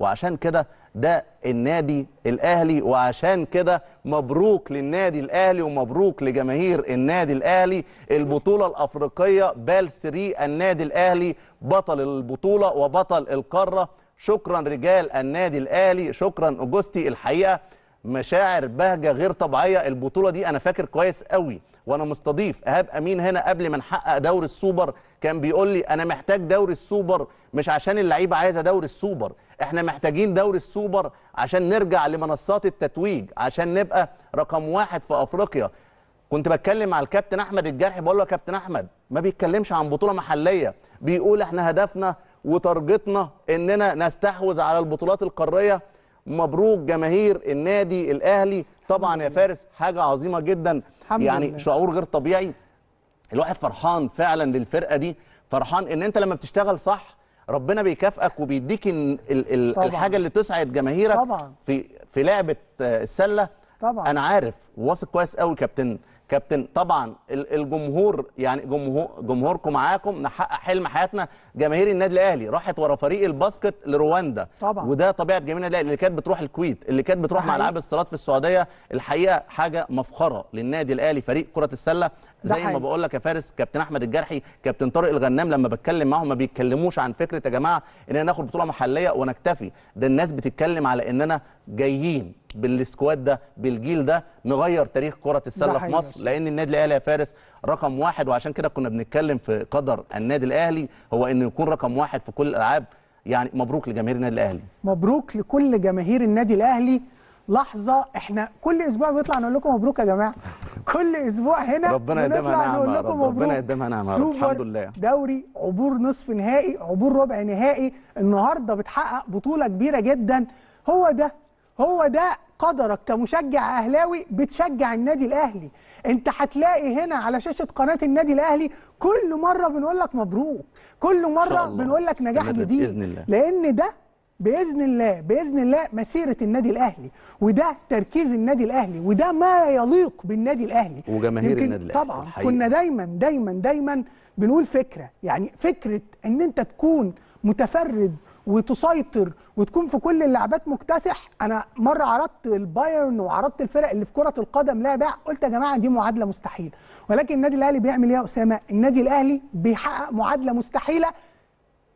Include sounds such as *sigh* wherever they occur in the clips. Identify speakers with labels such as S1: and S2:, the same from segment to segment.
S1: وعشان كده ده النادي الاهلي وعشان كده مبروك للنادي الاهلي ومبروك لجماهير النادي الاهلي البطوله الافريقيه بال 3 النادي الاهلي بطل البطوله وبطل القاره شكرا رجال النادي الاهلي شكرا اوجستي الحقيقه مشاعر بهجه غير طبيعيه البطوله دي انا فاكر كويس قوي وانا مستضيف ايهاب امين هنا قبل ما نحقق دوري السوبر كان بيقول لي انا محتاج دوري السوبر مش عشان اللعيبه عايزه دوري السوبر احنا محتاجين دوري السوبر عشان نرجع لمنصات التتويج عشان نبقى رقم واحد في افريقيا كنت بتكلم مع الكابتن احمد الجرح بقول له يا كابتن احمد ما بيتكلمش عن بطوله محليه بيقول احنا هدفنا وتارجتنا اننا نستحوذ على البطولات القاريه مبروك جماهير النادي الاهلي طبعا يا فارس حاجه عظيمه جدا يعني لله. شعور غير طبيعي الواحد فرحان فعلا للفرقه دي فرحان ان انت لما بتشتغل صح ربنا بيكافئك وبيديك ال ال طبعًا. الحاجه اللي تسعد جماهيرك طبعًا. في في لعبه آه، السله طبعا انا عارف واثق كويس قوي كابتن كابتن طبعا الجمهور يعني جمهور جمهوركم معاكم نحقق حلم حياتنا جماهير النادي الاهلي راحت ورا فريق الباسكت لرواندا طبعا وده طبيعه جماهير النادي الاهلي اللي كانت بتروح الكويت اللي كانت بتروح مع العاب الصالات في السعوديه الحقيقه حاجه مفخره للنادي الاهلي فريق كره السله زي ما بقول لك يا فارس كابتن احمد الجرحي كابتن طارق الغنام لما بتكلم معاهم ما بيتكلموش عن فكره يا جماعه اننا ناخد بطوله محليه ونكتفي ده الناس بتتكلم على اننا جايين بالسكواد ده بالجيل ده نغير تاريخ كره السله في مصر لان النادي الاهلي يا فارس رقم واحد وعشان كده كنا بنتكلم في قدر النادي الاهلي هو انه يكون رقم واحد في كل الالعاب يعني مبروك لجماهير النادي الاهلي
S2: مبروك لكل جماهير النادي الاهلي لحظه احنا كل اسبوع بنطلع نقول لكم مبروك يا جماعه كل اسبوع هنا ربنا يديمها نعمه رب ربنا يديمها نعمه رب. الحمد لله دوري عبور نصف نهائي عبور ربع نهائي النهارده بتحقق بطوله كبيره جدا هو ده هو ده قدرك كمشجع اهلاوي بتشجع النادي الاهلي انت هتلاقي هنا على شاشه قناه النادي الاهلي كل مره بنقول لك مبروك كل مره بنقول لك نجاح جديد بإذن الله. لان ده باذن الله باذن الله مسيره النادي الاهلي وده تركيز النادي الاهلي وده ما يليق بالنادي الاهلي وجماهير النادي الاهلي طبعا الحقيقة. كنا دايما دايما دايما بنقول فكره يعني فكره ان انت تكون متفرد وتسيطر وتكون في كل اللعبات مكتسح انا مره عرضت البايرن وعرضت الفرق اللي في كره القدم لعبها باع قلت يا جماعه دي معادله مستحيله ولكن النادي الاهلي بيعمل ايه يا اسامه النادي الاهلي بيحقق معادله مستحيله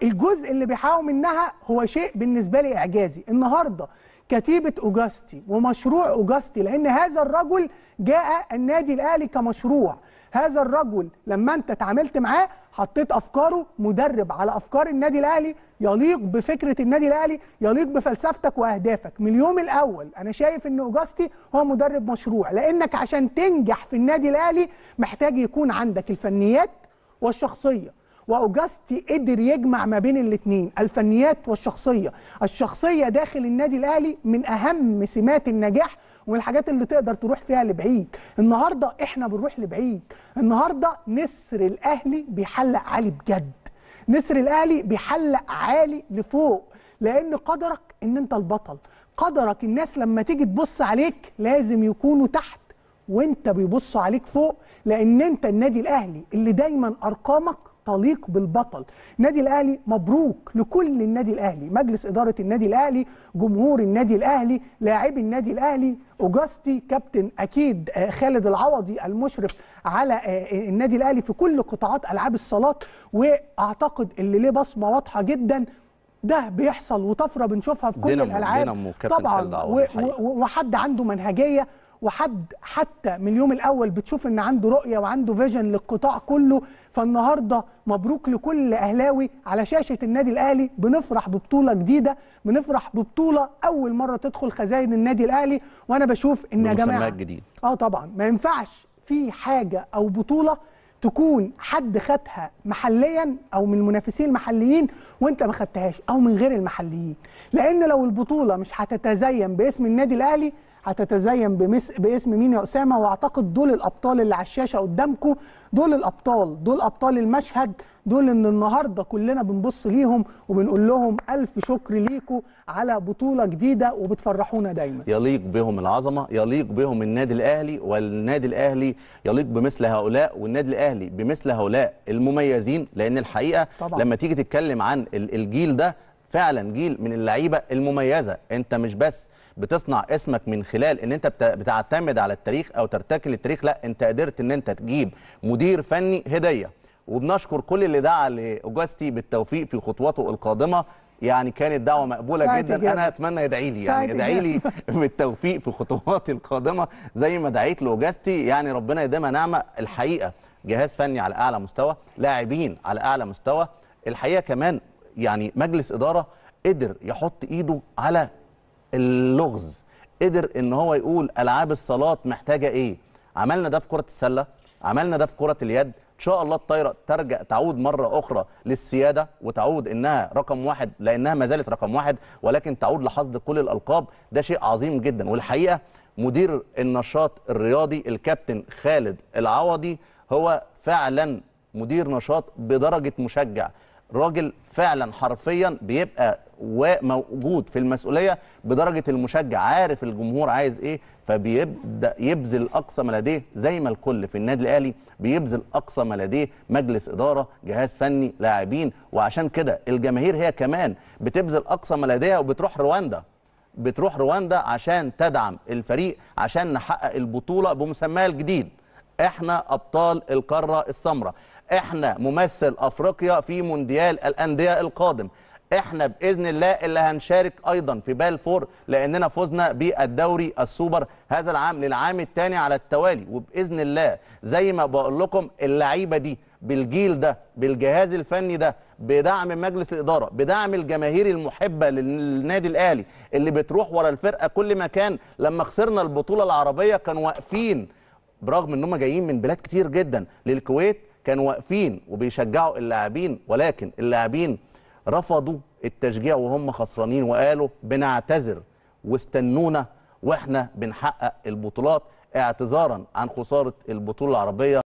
S2: الجزء اللي بيحاول منها هو شيء بالنسبه لي اعجازي النهارده كتيبه اوجاستي ومشروع اوجاستي لان هذا الرجل جاء النادي الاهلي كمشروع هذا الرجل لما انت تعاملت معاه حطيت افكاره مدرب على افكار النادي الاهلي يليق بفكره النادي الاهلي يليق بفلسفتك واهدافك من اليوم الاول انا شايف ان اوجاستي هو مدرب مشروع لانك عشان تنجح في النادي الاهلي محتاج يكون عندك الفنيات والشخصيه واوجاستي قدر يجمع ما بين الاثنين الفنيات والشخصيه الشخصيه داخل النادي الاهلي من اهم سمات النجاح ومن الحاجات اللي تقدر تروح فيها لبعيد النهارده احنا بنروح لبعيد النهارده نسر الاهلي بيحلق عالي بجد نسر الاهلي بيحلق عالي لفوق لان قدرك ان انت البطل قدرك الناس لما تيجي تبص عليك لازم يكونوا تحت وانت بيبصوا عليك فوق لان انت النادي الاهلي اللي دايما ارقامك تليق بالبطل نادي الاهلي مبروك لكل النادي الاهلي مجلس اداره النادي الاهلي جمهور النادي الاهلي لاعبي النادي الاهلي اوجاستي كابتن اكيد آه، خالد العوضي المشرف على آه، آه، النادي الاهلي في كل قطاعات العاب الصالات واعتقد اللي ليه بصمه واضحه جدا ده بيحصل وطفره بنشوفها في كل الالعاب طبعا وحد عنده منهجيه وحد حتى من اليوم الاول بتشوف ان عنده رؤيه وعنده فيجن للقطاع كله فالنهارده مبروك لكل اهلاوي على شاشه النادي الاهلي بنفرح ببطوله جديده بنفرح ببطوله اول مره تدخل خزائن النادي الاهلي وانا بشوف ان يا جماعه الجديد. اه طبعا ما ينفعش في حاجه او بطوله تكون حد خدها محليا او من المنافسين المحليين وانت ما خدتهاش او من غير المحليين لان لو البطوله مش هتتزين باسم النادي الاهلي هتتزين بمس... باسم مين يا اسامه واعتقد دول الابطال اللي على الشاشه قدامكم دول الابطال دول ابطال المشهد دول ان النهارده كلنا بنبص ليهم وبنقول لهم الف شكر ليكم على بطوله جديده وبتفرحونا دايما
S1: يليق بهم العظمه يليق بهم النادي الاهلي والنادي الاهلي يليق بمثل هؤلاء والنادي الاهلي بمثل هؤلاء المميزين لان الحقيقه طبعا. لما تيجي تتكلم عن الجيل ده فعلا جيل من اللعيبه المميزه انت مش بس بتصنع اسمك من خلال ان انت بتعتمد على التاريخ او ترتكل التاريخ لا انت قدرت ان انت تجيب مدير فني هديه وبنشكر كل اللي دعا لاوجاستي بالتوفيق في خطواته القادمه يعني كانت دعوه مقبوله جدا جيب. انا اتمنى يدعي لي يعني يدعي لي *laughs* بالتوفيق في خطواتي القادمه زي ما دعيت لاوجستي يعني ربنا يديمها نعمه الحقيقه جهاز فني على اعلى مستوى لاعبين على اعلى مستوى الحقيقه كمان يعني مجلس إدارة قدر يحط إيده على اللغز قدر ان هو يقول العاب الصالات محتاجه ايه عملنا ده في كره السله عملنا ده في كره اليد ان شاء الله الطايره ترجع تعود مره اخرى للسياده وتعود انها رقم واحد لانها ما زالت رقم واحد ولكن تعود لحصد كل الالقاب ده شيء عظيم جدا والحقيقه مدير النشاط الرياضي الكابتن خالد العوضي هو فعلا مدير نشاط بدرجه مشجع راجل فعلا حرفيا بيبقى وموجود في المسؤوليه بدرجه المشجع عارف الجمهور عايز ايه فبيبدا يبذل اقصى ما لديه زي ما الكل في النادي الاهلي بيبذل اقصى ما لديه مجلس اداره جهاز فني لاعبين وعشان كده الجماهير هي كمان بتبذل اقصى ما لديها وبتروح رواندا بتروح رواندا عشان تدعم الفريق عشان نحقق البطوله بمسماها الجديد احنا ابطال القاره السمراء احنا ممثل افريقيا في مونديال الانديه القادم احنا باذن الله اللي هنشارك ايضا في بالفور لاننا فزنا بالدوري السوبر هذا العام للعام الثاني على التوالي وباذن الله زي ما بقول لكم اللعيبه دي بالجيل ده بالجهاز الفني ده بدعم مجلس الاداره بدعم الجماهير المحبه للنادي الاهلي اللي بتروح ورا الفرقه كل مكان لما خسرنا البطوله العربيه كانوا واقفين برغم ان هم جايين من بلاد كتير جدا للكويت كانوا واقفين وبيشجعوا اللاعبين ولكن اللاعبين رفضوا التشجيع وهم خسرانين وقالوا بنعتذر واستنونا واحنا بنحقق البطولات اعتذارا عن خساره البطوله العربيه